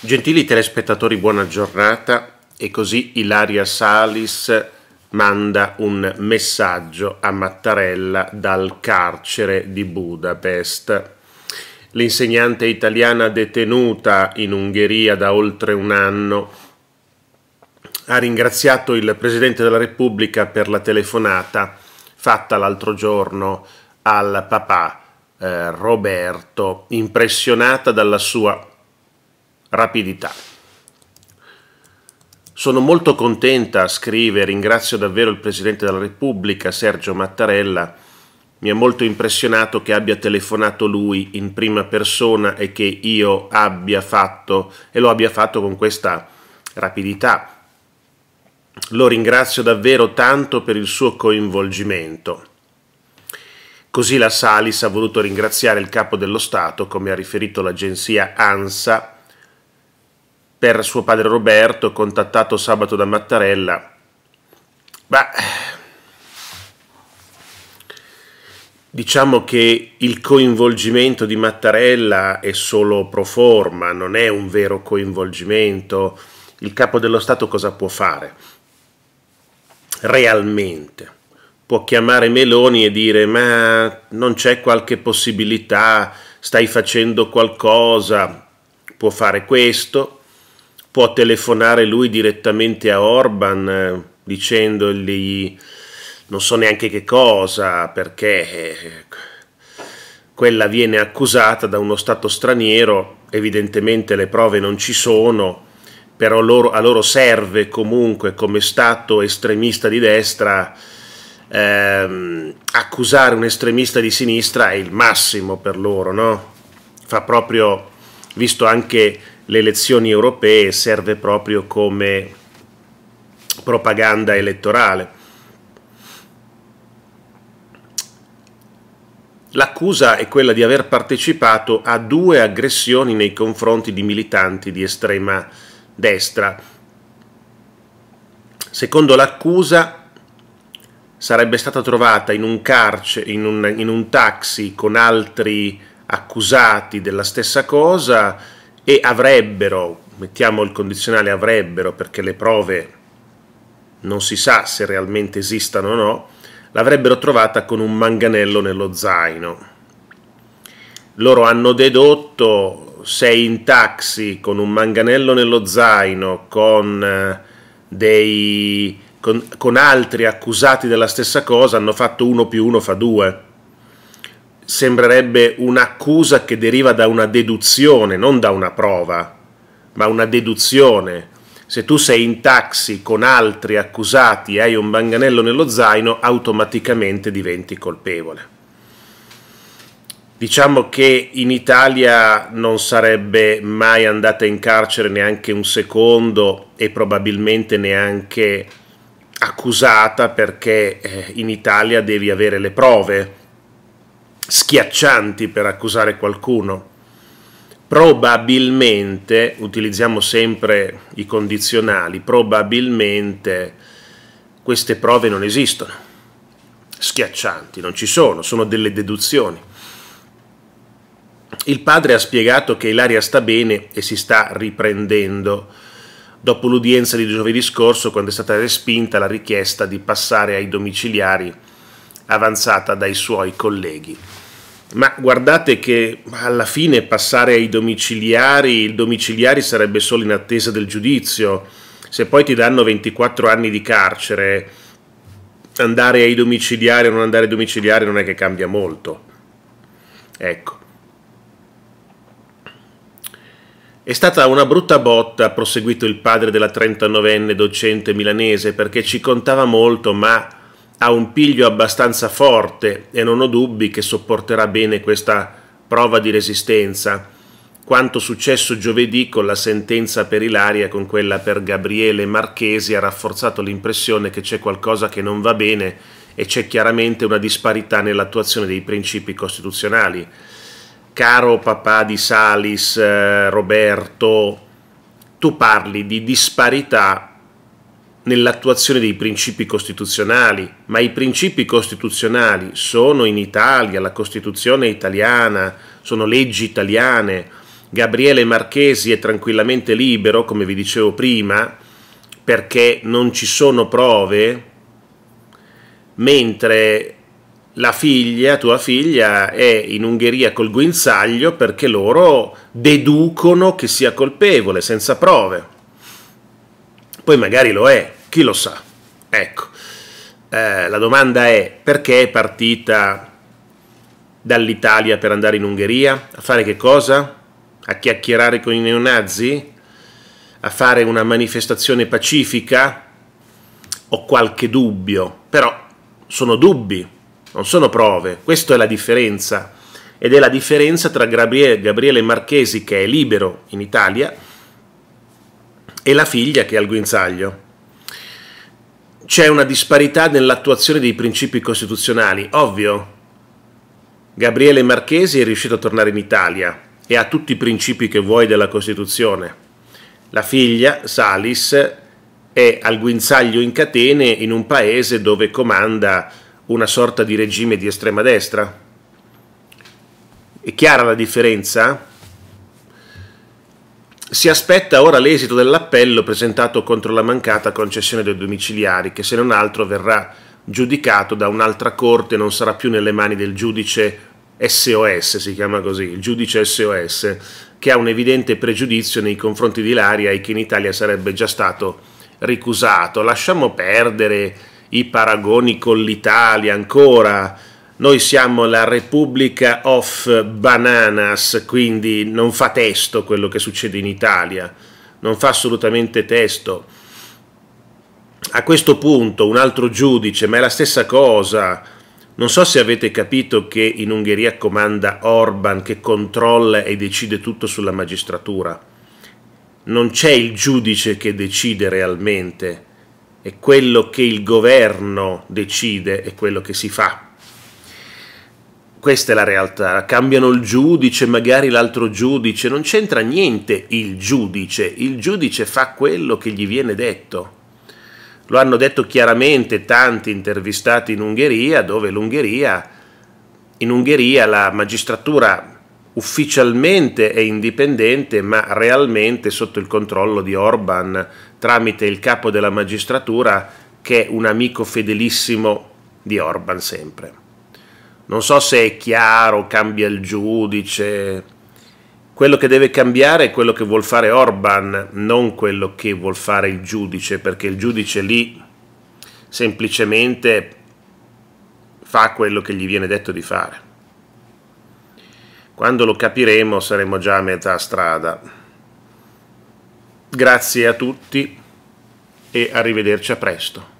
Gentili telespettatori, buona giornata e così Ilaria Salis manda un messaggio a Mattarella dal carcere di Budapest. L'insegnante italiana detenuta in Ungheria da oltre un anno ha ringraziato il Presidente della Repubblica per la telefonata fatta l'altro giorno al papà eh, Roberto, impressionata dalla sua rapidità. Sono molto contenta, scrive, ringrazio davvero il Presidente della Repubblica, Sergio Mattarella, mi ha molto impressionato che abbia telefonato lui in prima persona e che io abbia fatto e lo abbia fatto con questa rapidità. Lo ringrazio davvero tanto per il suo coinvolgimento. Così la Salis ha voluto ringraziare il capo dello Stato, come ha riferito l'agenzia ANSA, per suo padre Roberto, contattato sabato da Mattarella. Beh, diciamo che il coinvolgimento di Mattarella è solo pro forma, non è un vero coinvolgimento. Il capo dello Stato cosa può fare? Realmente può chiamare Meloni e dire ma non c'è qualche possibilità, stai facendo qualcosa, può fare questo, può telefonare lui direttamente a Orban eh, dicendogli non so neanche che cosa perché eh, quella viene accusata da uno Stato straniero, evidentemente le prove non ci sono, però loro, a loro serve comunque come Stato estremista di destra ehm, accusare un estremista di sinistra è il massimo per loro, no? Fa proprio, visto anche le elezioni europee serve proprio come propaganda elettorale. L'accusa è quella di aver partecipato a due aggressioni nei confronti di militanti di estrema destra. Secondo l'accusa sarebbe stata trovata in un carcere, in un, in un taxi con altri accusati della stessa cosa e avrebbero, mettiamo il condizionale avrebbero perché le prove non si sa se realmente esistano o no, l'avrebbero trovata con un manganello nello zaino. Loro hanno dedotto sei in taxi con un manganello nello zaino, con, eh, dei, con, con altri accusati della stessa cosa, hanno fatto uno più uno fa due sembrerebbe un'accusa che deriva da una deduzione, non da una prova, ma una deduzione. Se tu sei in taxi con altri accusati e hai un manganello nello zaino, automaticamente diventi colpevole. Diciamo che in Italia non sarebbe mai andata in carcere neanche un secondo e probabilmente neanche accusata perché eh, in Italia devi avere le prove schiaccianti per accusare qualcuno. Probabilmente, utilizziamo sempre i condizionali, probabilmente queste prove non esistono, schiaccianti, non ci sono, sono delle deduzioni. Il padre ha spiegato che Ilaria sta bene e si sta riprendendo dopo l'udienza di giovedì scorso quando è stata respinta la richiesta di passare ai domiciliari avanzata dai suoi colleghi. Ma guardate che alla fine passare ai domiciliari, il domiciliari sarebbe solo in attesa del giudizio. Se poi ti danno 24 anni di carcere, andare ai domiciliari o non andare ai domiciliari non è che cambia molto. Ecco. È stata una brutta botta, ha proseguito il padre della 39enne docente milanese, perché ci contava molto, ma ha un piglio abbastanza forte e non ho dubbi che sopporterà bene questa prova di resistenza, quanto successo giovedì con la sentenza per Ilaria con quella per Gabriele Marchesi ha rafforzato l'impressione che c'è qualcosa che non va bene e c'è chiaramente una disparità nell'attuazione dei principi costituzionali. Caro papà di Salis, eh, Roberto, tu parli di disparità nell'attuazione dei principi costituzionali, ma i principi costituzionali sono in Italia, la Costituzione è italiana, sono leggi italiane. Gabriele Marchesi è tranquillamente libero, come vi dicevo prima, perché non ci sono prove, mentre la figlia, tua figlia, è in Ungheria col guinzaglio perché loro deducono che sia colpevole, senza prove. Poi magari lo è, chi lo sa? Ecco, eh, la domanda è perché è partita dall'Italia per andare in Ungheria? A fare che cosa? A chiacchierare con i neonazi? A fare una manifestazione pacifica? Ho qualche dubbio, però sono dubbi, non sono prove. Questa è la differenza. Ed è la differenza tra Gabriele, Gabriele Marchesi, che è libero in Italia, e la figlia che è al guinzaglio. C'è una disparità nell'attuazione dei principi costituzionali, ovvio. Gabriele Marchesi è riuscito a tornare in Italia e ha tutti i principi che vuoi della Costituzione. La figlia, Salis, è al guinzaglio in catene in un paese dove comanda una sorta di regime di estrema destra. È chiara la differenza? Si aspetta ora l'esito dell'appello presentato contro la mancata concessione dei domiciliari, che se non altro verrà giudicato da un'altra corte, non sarà più nelle mani del giudice SOS, si chiama così, il giudice SOS, che ha un evidente pregiudizio nei confronti di Laria e che in Italia sarebbe già stato ricusato. Lasciamo perdere i paragoni con l'Italia ancora noi siamo la Repubblica of Bananas, quindi non fa testo quello che succede in Italia, non fa assolutamente testo. A questo punto un altro giudice, ma è la stessa cosa. Non so se avete capito che in Ungheria comanda Orban che controlla e decide tutto sulla magistratura. Non c'è il giudice che decide realmente, è quello che il governo decide, è quello che si fa. Questa è la realtà, cambiano il giudice, magari l'altro giudice, non c'entra niente il giudice, il giudice fa quello che gli viene detto. Lo hanno detto chiaramente tanti intervistati in Ungheria, dove l'Ungheria, in Ungheria la magistratura ufficialmente è indipendente, ma realmente sotto il controllo di Orban tramite il capo della magistratura che è un amico fedelissimo di Orban sempre non so se è chiaro, cambia il giudice. Quello che deve cambiare è quello che vuol fare Orban, non quello che vuol fare il giudice, perché il giudice lì semplicemente fa quello che gli viene detto di fare. Quando lo capiremo saremo già a metà strada. Grazie a tutti e arrivederci a presto.